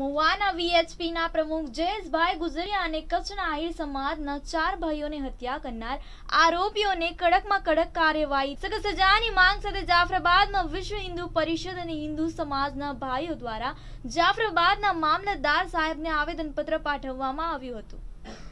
મોવાના વીએચપીના પ્રમુખ જયેશભાઈ ગુજરિયા અને કચ્છના આહિર સમાજના ચાર ભાઈઓને હત્યા કરનાર આરોપીઓને કડકમાં કડક કાર્યવાહી સખત સજાની માંગ સાથે જાફરાબાદમાં વિશ્વ હિન્દુ પરિષદ અને હિન્દુ સમાજના ભાઈઓ દ્વારા જાફરાબાદના મામલતદાર સાહેબને આવેદનપત્ર પાઠવવામાં આવ્યું હતું